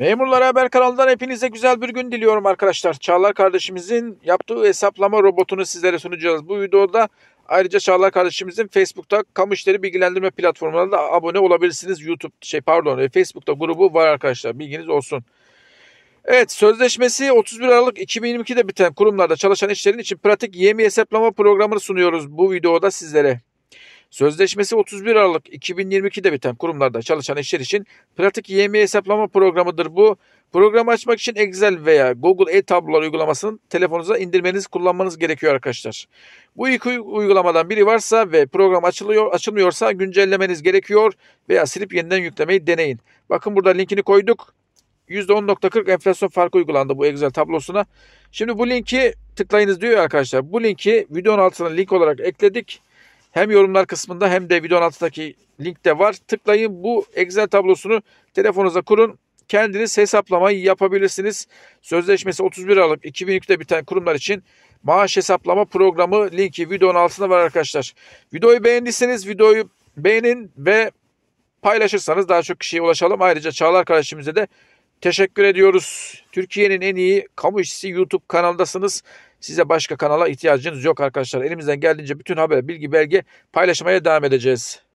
Memurlara Haber kanalından hepinize güzel bir gün diliyorum arkadaşlar. Çağlar kardeşimizin yaptığı hesaplama robotunu sizlere sunacağız. Bu videoda ayrıca Çağlar kardeşimizin Facebook'ta kamu işleri bilgilendirme platformuna da abone olabilirsiniz. YouTube şey pardon e, Facebook'ta grubu var arkadaşlar bilginiz olsun. Evet sözleşmesi 31 Aralık 2022'de biten kurumlarda çalışan işlerin için pratik yemi hesaplama programını sunuyoruz bu videoda sizlere. Sözleşmesi 31 Aralık 2022'de biten kurumlarda çalışan işler için pratik yemeği hesaplama programıdır bu. Programı açmak için Excel veya Google e-tablolar uygulamasını telefonunuza indirmeniz, kullanmanız gerekiyor arkadaşlar. Bu iki uygulamadan biri varsa ve program açılıyor, açılmıyorsa güncellemeniz gerekiyor veya silip yeniden yüklemeyi deneyin. Bakın burada linkini koyduk. %10.40 enflasyon farkı uygulandı bu Excel tablosuna. Şimdi bu linki tıklayınız diyor arkadaşlar. Bu linki videonun altına link olarak ekledik. Hem yorumlar kısmında hem de videonun altındaki linkte var. Tıklayın bu Excel tablosunu telefonunuza kurun. Kendiniz hesaplamayı yapabilirsiniz. Sözleşmesi 31 Aralık 2002'de biten kurumlar için maaş hesaplama programı linki videonun altında var arkadaşlar. Videoyu beğendiyseniz videoyu beğenin ve paylaşırsanız daha çok kişiye ulaşalım. Ayrıca Çağlar kardeşimize de Teşekkür ediyoruz. Türkiye'nin en iyi kamu işçisi YouTube kanaldasınız. Size başka kanala ihtiyacınız yok arkadaşlar. Elimizden geldiğince bütün haber, bilgi, belge paylaşmaya devam edeceğiz.